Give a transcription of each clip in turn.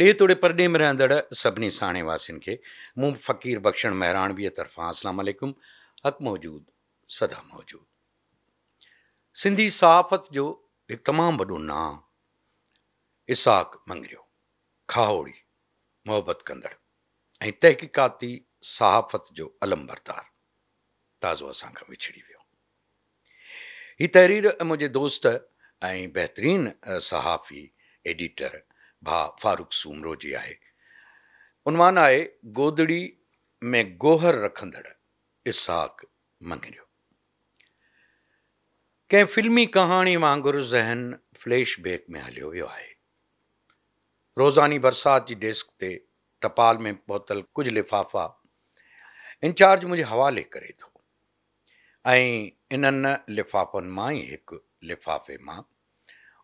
ॾे तोड़े परॾे में रहंदड़ सभिनी साणे वासियुनि खे मूं फ़क़ीर बख़्शण महिराणवीअ तरफ़ां असलाम असलु हक़ु मौजूदु सदा मौजूदु सिंधी सहाफ़त जो हिकु तमामु वॾो नाम इसाक मंगरियो खाहौड़ी मुहबत कंदड़ ऐं तहक़ीक़ाती सहाफ़त जो अलमबरदारु ताज़ो असां खां विछड़ी वियो हीअ तहरीर मुंहिंजे दोस्त ऐं बहितरीन सहाफ़ी एडिटर بھا فاروق سومرو جی آئے انائے گودڑی میں گوہر رکھد اس فلمی کہانی وگر ذہن فلش بیک میں ہلو وی ہے روزانی برسات جی ڈیسک سے ٹپال میں پہتل کچھ لفافہ انچارج مجھے حوالے کرے تو ان لفافن میں ہی ایک لفافے میں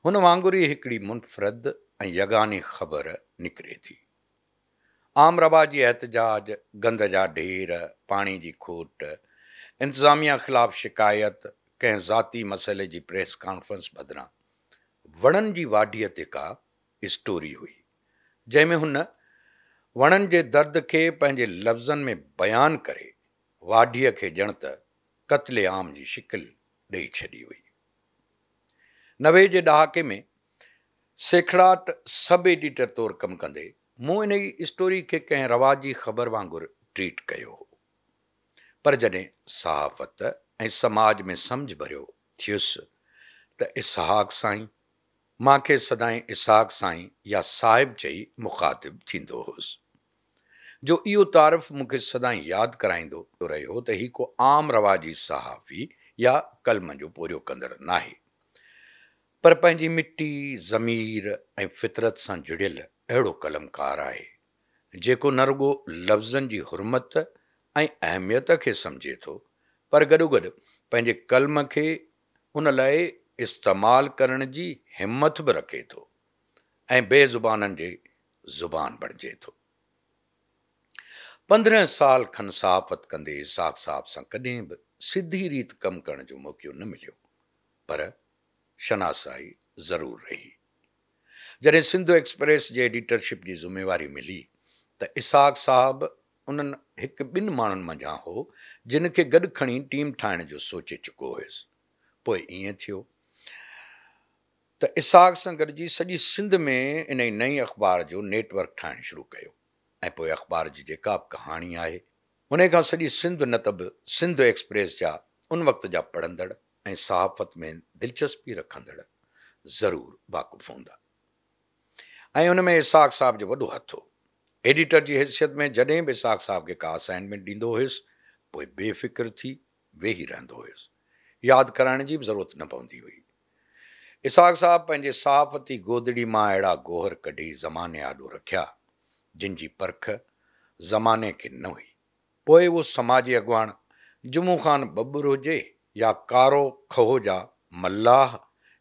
ان واگر ہی ایکڑی منفرد یگانی خبر نکرے تھی آم رباجی احتجاج گند جا ڈھیر پانی کی جی کھوٹ انتظامیہ خلاف شکایت کاتی مسئلے کی جی پریس کانفرنس بدرہ وڑن کی جی وایا اسٹوری ہوئی جن میں ان درد کے پے لفظ میں بیان کرے وا کے جنت قتل آم کی شکل دے چی ہوئی نبے کے دہے میں سیکھڑاٹ سب ایڈیٹر تور کم کرے مو ان اسٹوری کے کئی رواجی خبر واگر ٹریٹ کیا ہو پر جد صحافت سماج میں سمجھ برو تھے اصحاق سائی سدائی اسحاق سائی یا صاحب چی مخاطب ہوارف سدائی یاد کرائی رہے تو یہ کوئی آم رواجی صحافی یا قلم جو پوری کردڑ نہ पर पंहिंजी मिटी ज़मीर ऐं फितरत सां जुड़ियल अहिड़ो कलमकार आहे जेको न रुॻो लफ़्ज़नि जी हुरमत ऐं अहमियत खे सम्झे थो पर गॾोगॾु पंहिंजे कलम खे उन लाइ इस्तेमालु करण जी हिमत बि रखे थो ऐं बेज़ुबाननि जी ज़ुबान बणिजे थो पंद्रहं साल खनि सहाफ़त कंदे इसाक साहब सां कॾहिं बि सिधी रीति कमु करण जो मौक़ो न मिलियो पर شناسائی ضرور رہی سندھو جدہ سندھ ایکسپریسٹرشپ کی جی ذمہواری ملی تو اساق صاحب ان بن مجا ہو جن کے گد کھى ٹیم ٹھائن جو سوچے چُكو ہوئيں ايں تھيے اساق سنگر جی سجی سندھ میں ان نئی اخبار جو نیٹ ورک ٹھائن شروع پوئے اخبار جی جے جکا کہانی ہے انیں سجی سندھ نتب ایکسپریس جا ان وقت جا پڑھدڑ صحافت میں دلچسپی رکھد ضرور واقف ہوں ان میں اساق صاحب جو ہاتھ ہوڈیٹر کی حیثیت میں جدہ بھی اساق صاحب کے کا اسائنمینٹ ڈیس کوئی بے فکر تھی وے رہس یاد کرنے کی بھی ضرورت نہیں پیس اساق صاحب پانے صحافتی گودڑی میں اڑا گوہر کھی زمانے آدھو رکھا جن کی جی پرکھ زمانے کی نا ہوئی وہ سماجی اغوان جموں خان ببر ہوج या कारो खहोजा मल्लाह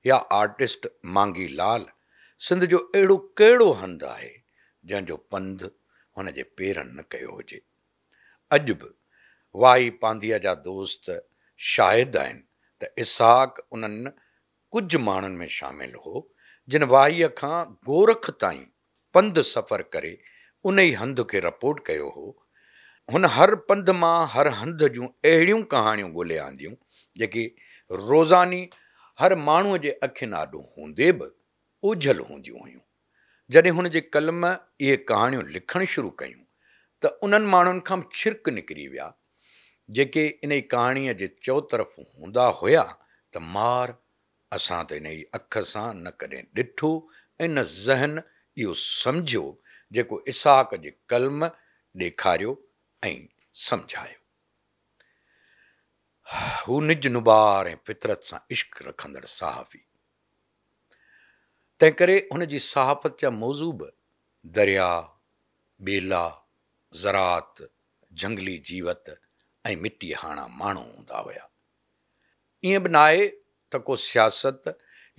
या आर्टिस्ट मांगी लाल सिंध जो अहिड़ो कहिड़ो हंधु आहे जंहिंजो पंधु हुन जे पेरनि न कयो हुजे अॼु बि वाई पांधीअ जा दोस्त शाइद आहिनि त इसाक उन्हनि कुझु माण्हुनि में शामिलु हो जिन वाहीअ खां गोरख ताईं पंधु सफ़र करे उन ई हंधु खे रिपोर्ट कयो हो हुन हर पंध मां हर हंधि जूं अहिड़ियूं कहाणियूं ॻोल्हे आंदियूं जेके रोज़ानी हर माण्हूअ जे अखियुनि हूंदे बि उझल हूंदियूं हुयूं जॾहिं हुन जे कलम इहे कहाणियूं लिखणु शुरू कयूं त उन्हनि माण्हुनि खां छिरक निकिरी विया जेके इन ई कहाणीअ जे चौ तरफ़ हूंदा हुया त मार असां त इन ई अख सां न कॾहिं ॾिठो ऐं न ज़हन इहो सम्झो जेको इसाक जे कलम ॾेखारियो ऐं सम्झायो हू निज नुबार ऐं फितरत सां इश्क रखंदड़ सहाफ़ी तंहिं करे हुन जी सहाफ़त जा मौज़ू बि दरिया ॿेला ज़रात झंगली जीवत ऐं मिटी हाणा माण्हू हूंदा हुया ईअं बि न आहे त को सियासत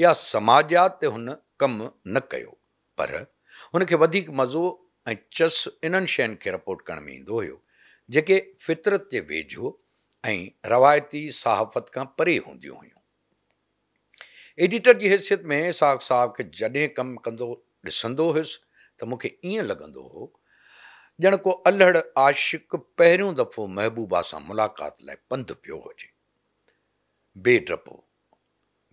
या समाजात ते हुन कमु न कयो पर हुनखे वधीक मज़ो ऐं चस इन्हनि शयुनि खे रिपोर्ट करण में ईंदो हुयो जेके फितरत जे वेझो ऐं रवायती सहाफ़त खां परे हूंदियूं हुयूं एडिटर जी हैसियत में इसाक़ साहब खे जॾहिं कमु कंदो ॾिसंदो हुयुसि त मूंखे ईअं लॻंदो हो ॼण को अलहड़ आशिक पहिरियों दफ़ो महबूबा सां मुलाक़ात लाइ पंधु पियो हुजे बेॾो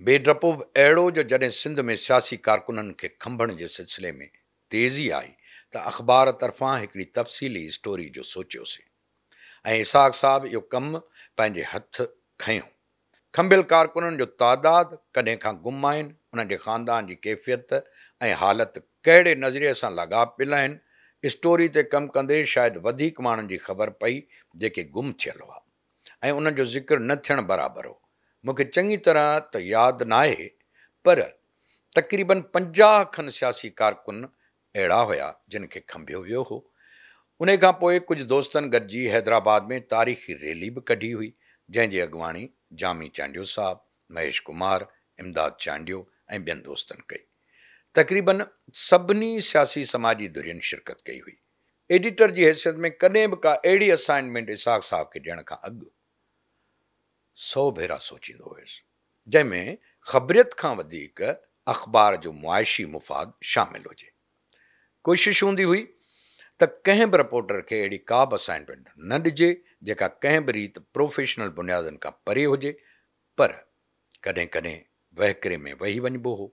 बेडपो बि अहिड़ो जो जॾहिं सिंध में सियासी कारकुननि खे खंभण जे सिलसिले में तेज़ी आई त अख़बार तरफ़ां हिकिड़ी तफ़सीली स्टोरी जो सोचियोसीं ऐं इसाक़ साहबु इहो कमु ہات کمبل کارکنوں جو تعداد کدم ان کے خاندان کی کیفیت اور حالت کہڑے نظریے سے لاگ پیلین اسٹوری سے کم کرے شاید میری خبر پئی جے گل ہوا ان ذکر نہ برابر ہو چنی طرح یاد نہ تقریباً پنجہ کن سیاسی کارکن اڑا ہوا جن کے کمبھی ویو ان کچھ دوست گ حیدرآباد میں تاریخی ریلی بھی کڑی ہوئی جن کی اگوانی جامی چانڈیو صاحب مہیش کمار امداد چانڈیو بین دور کئی تقریباً سی سیاسی سماجی درن شرکت کی ایڈیٹر کی حیثیت میں کدیں بھی کا اڑی اسمنٹ اساق صاحب کے داگ سو بیرا سوچی ہوبرت کا اخبار جو معاشی مفاد شامل ہوج کوشش ہوں ہوئی تے بھی رپوٹر کے اڑی کا بھی اسائنمینٹ نہ ڈجے جا کیت پروفیشنل بنیادوں کا پرے ہوکرے میں وی وجب ہو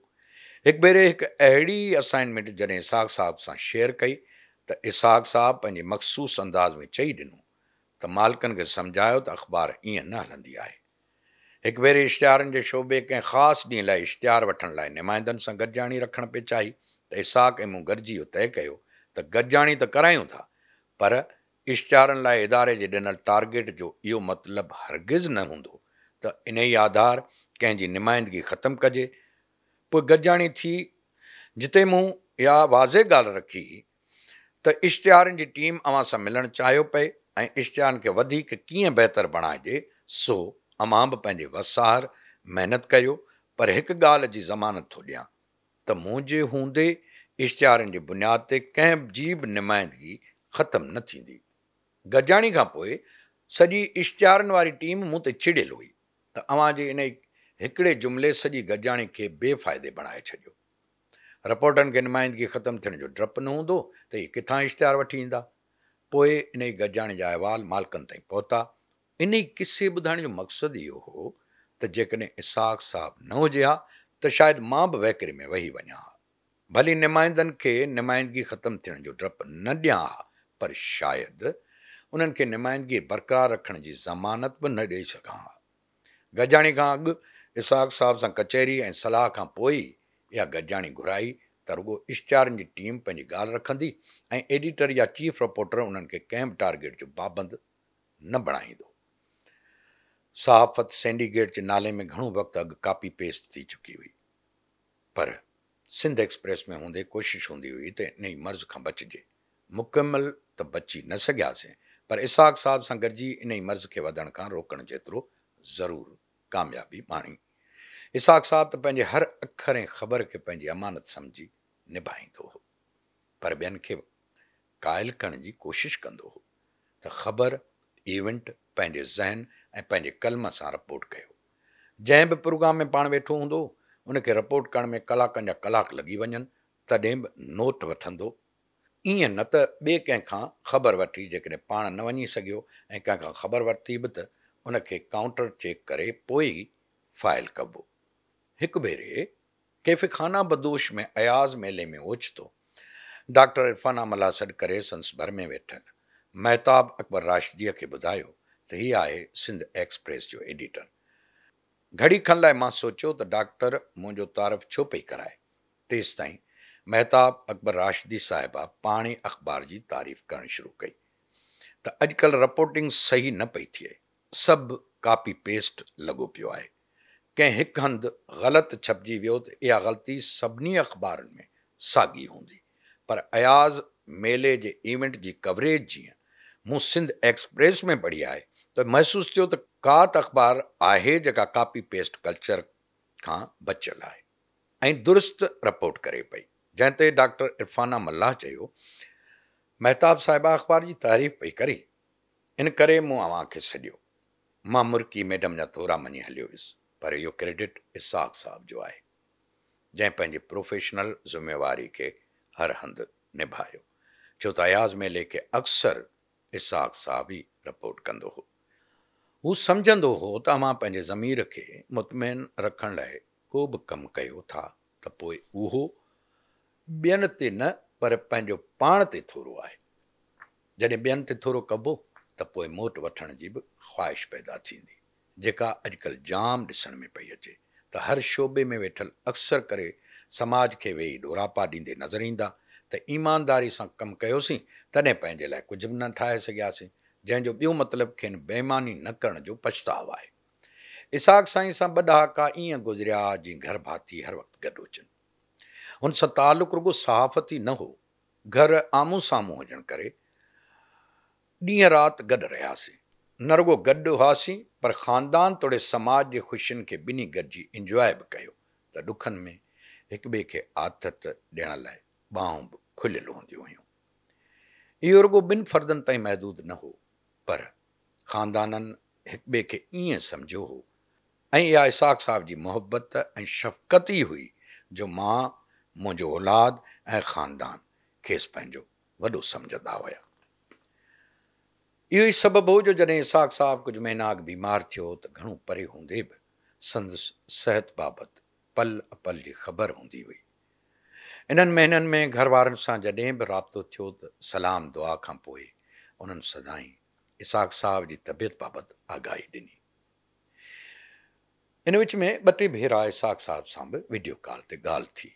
ایک بے ایک اڑی اسائنمینٹ جدہ اساق ص ساحب سے شیئر کئی تو اساق صاحب پہ مخصوص انداز میں چی ڈوں ت مالکن کے سمجھاؤ تو اخبار یہ ہلدی ہے ایک بھیرے اشتہار کے شعبے کے خاص ڈی اشتہار ومائندوں سے گرجانے رکھ پہ چاہیے تو اساق ام گرجیے طے کر त गॾिजाणी त करायूं था पर इश्तिहारनि लाइ इदारे जे ॾिनल टारगेट जो इहो मतिलबु हरगिज़ न हूंदो त इन ई आधार कंहिंजी निमाइदगी ख़तमु कजे पोइ गॾिजाणी थी जिते मूं इहा वाज़े ॻाल्हि रखी त इश्तिहारनि जी टीम अवां सां मिलणु चाहियो पए ऐं इश्तिहारनि खे वधीक कीअं बहितरु बणाइजे सो अमां बि पंहिंजे वसार महिनत कयो पर हिकु ॻाल्हि जी ज़मानत थो ॾियां त मुंहिंजे हूंदे इश्तिहारनि जी बुनियाद ते कंहिं बि नुमाइंदगी ख़तमु न थींदी गॾिजाणी खां पोइ सॼी इश्तिहारनि वारी टीम मूं ते चिड़ियल हुई त अव्हां जे इन हिकिड़े जुमिले सॼी गॾिजाणी खे बेफ़ाइदे बणाए छॾियो रिपोर्टनि खे नुमाइंदगी ख़तमु थियण जो डपु न हूंदो त इहे किथां इश्तिहार वठी ईंदा पोइ इन ई गॾिजाणी जा अहिवाल मालिकनि ताईं पहुता इन ई किसे ॿुधाइण जो मक़सदु इहो हो त जेकॾहिं इसाक़ साहबु न हुजे हा त शायदि मां बि वहिकिरे में वेही वञा हा भली नुमाइंदनि खे निमाइदगी ख़तमु थियण जो डपु न ॾियां हा पर शायदि उन्हनि खे निमाइदगी बरक़रार रखण जी ज़मानत बि न ॾेई सघां हा गॾिजाणी खां अॻु इसाक साहब सां कचहरी ऐं सलाह खां पोइ इहा गॾिजाणी घुराई त रुॻो इश्तारनि जी टीम पंहिंजी ॻाल्हि रखंदी ऐं एडिटर या चीफ रिपोर्टर उन्हनि खे कंहिं बि टारगेट जो पाबंदि न बणाईंदो सहाफ़त सेंडीगेट जे नाले में घणो वक़्तु अॻु कापी पेस्ट थी चुकी हुई पर سندھ ایکسپریس میں ہوں کوشش ہوں ہوئی تین مرض کا بچے مکمل تو بچی نہ سیاسیں پر اساق صاحب سے گرجی ان مرض کے بد کا روکن جتر ضرور کامیابی آنے اساق صاحب تو ہر اخرے خبر کے پی امانت سمجھی نبھائی ہو پر بین قائل کر جی کوشش کربر ایونٹ پہ ذہن پانے قلم سے رپورٹ کر جی بھی پوگرام میں پان ویٹ ہوں ان کے رپورٹ کرنے میں کلکن جا کل لگی ون توٹ ویے ن تے کان خبر ویک پان نہ ون سکے کا خبر وتی بھی تین کا کاؤنٹر چیک کرے فائل کبو ایک بیرے کیفانہ بدوش میں ایاز میلے میں اوچتوں ڈاکٹر عرفانہ ملا سڈ کرے سنس بھر میں ویٹ مہتاب اکبر راشدی کے بداؤ تو یہ ہے سیس جو ایڈیٹر گھڑی کن لائے میں سوچا تو ڈاکٹر مجھے تعارف چھو پے کرائے تیس تعیم محتاب اکبر راشدی صاحبہ پانے اخبار کی جی تعریف کرو کی اج کل رپورٹنگ صحیح نہ پی تھی سب کاپی پیسٹ لگو پوائے کہ ہند غلط چھپی ویو یہ غلطی سی اخبار میں ساگی ہوں پر ایاز میلے ایونٹ کی کوریج جی سندھ ایکسپریس میں پڑھی ہے تو محسوس ہو کات اخبار ہے کاپی پیسٹ کلچر کا بچل ہے درست رپورٹ کرے پی جنت ڈاکٹر عرفانہ ملا چہتاب صاحبہ اخبار کی تعریف پی کری ان کرا سڈ مرکی میڈم میں تھوڑا منی ہلو پر یہ کریڈٹ اساق صاحب جو ہے جن پانے پروفیشنل ذمہواری کے ہر ہند نبھایا چھوت ایاز میلے کے اکثر اساق صاحب ہی رپورٹ کر हू सम्झंदो हो त मां पंहिंजे ज़मीर खे मुतमैन रखण लाइ को बि कमु कयो था त पोइ उहो ॿियनि ते न पर पंहिंजो पाण ते थोरो आहे जॾहिं ॿियनि ते थोरो कबो त पोइ मोट वठण जी बि ख़्वाहिश पैदा थींदी जेका अॼुकल्ह जाम ॾिसण में पई अचे त हर शोबे में वेठल अक्सर करे समाज खे वेही ॾोढापा ॾींदे नज़र ईंदा त ईमानदारी सां कमु कयोसीं तॾहिं पंहिंजे लाइ कुझु बि न ठाहे सघियासीं جنوب مطلب کے بےمانی نہ کرنے جو پچھتاو ہے اساق سائی سے بہکا یہ گزریاں گھر باتی ہر وقت گھنسا تعلق روگو صحافتی نہ ہو گھر آموں ساموں ہوجن کر دیں رات گیاسیں ن رگو گاسیں پر خاندان توڑے سماج کے خوشی کے بینی گرجی اینجوائے بھی کری کے آدت داہوں کھلوی ہوگی بن فردوں تھی محدود نہ ہو پر خاندان ایک بھے کے یہ سمجھو اساق صاحب کی محبت شفقت ہی ہوئی جو مجھے اولاد اور خاندان خیسن ویسے سمجھتا ہوا یہ سب ہو جو جدہ اساق صاحب کچھ مہینہ بیمار تھوڑا گھڑوں پرے ہوں بھی سند صحت بابت پل ا پل خبر ہوں ہوئی انہوں نے میں گھر والوں سے جدیں بھی رابطہ تھو تو سلام دعا کا ان سدائی इसाक़ साहब जी तबियत बाबति आगाही ॾिनी इन विच में ॿ टे भेरा इसाक़ साहब सां बि वीडियो कॉल ते ॻाल्हि थी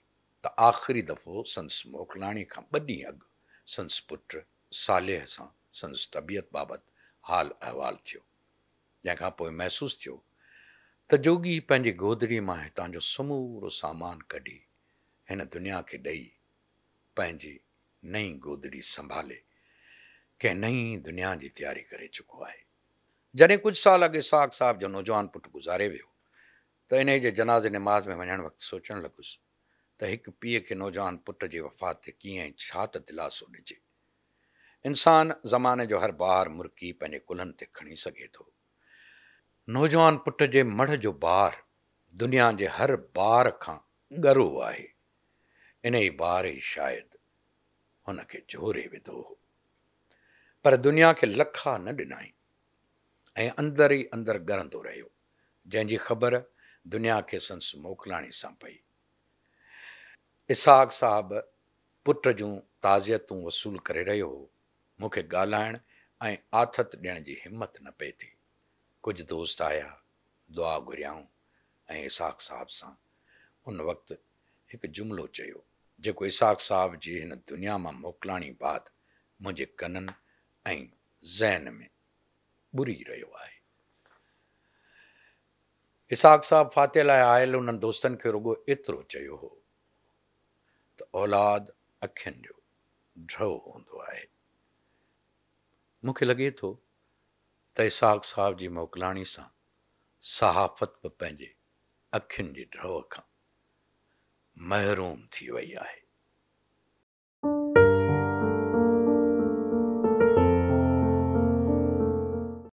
त आख़िरी दफ़ो संस मोकिलाणी खां ॿ ॾींहं अॻु संस पुट सालेह सां संस तबियत बाबति हाल अहिवालु थियो जंहिंखां पोइ महसूसु थियो त जोगी पंहिंजे गोदड़ीअ मां हितां जो समूरो सामान कढी हिन दुनिया खे ॾेई पंहिंजी नई गोदड़ी संभाले کئی نئی دنیا کی تیاری کرے چکو ہے جدیں کچھ سال اگ ساگ صاحب نوجوان پٹ گزارے ہو جناز نماز میں وجن وقت سوچن لگس تو ایک پی کے نوجوان پٹ وفات کے دلسو ڈے انسان زمانے جو ہر بار مرکی پینے قلن سے کھڑی سکے تو نوجوان پٹ مڑ جو بار دنیا کے ہر بار کا گرو ہے ان ہی بار ہی شاید ان کے جوڑے ودو पर दुनिया खे लखा न ॾिनई ऐं अंदरि ई अंदरि ॻरंदो रहियो जंहिंजी ख़बर दुनिया खे संस मोकिलाणी सां पई इसाक़ साहबु पुट जूं ताज़ियतूं वसूलु करे रहियो हो मूंखे ॻाल्हाइण ऐं आथत ॾियण जी हिमत न पए थी कुझु दोस्त आया दुआ घुरियाऊं ऐं इसाक़ साहब सां उन वक़्तु हिकु जुमिलो चयो जेको इसाक़ साहब जी हिन दुनिया मां मोकिलाणी बात मुंहिंजे कननि ऐं ज़हन इसाक साहब फ़ातेह लाइ आयल उन्हनि दोस्तनि खे रुॻो एतिरो चयो हो त औलाद अखियुनि जो ढ्रो हूंदो आहे मूंखे लॻे थो त इसाक़ साहब जी मोकिलाणी सां सहाफ़त पंहिंजे अखियुनि जे ढ्रव खां महरूम थी वई आहे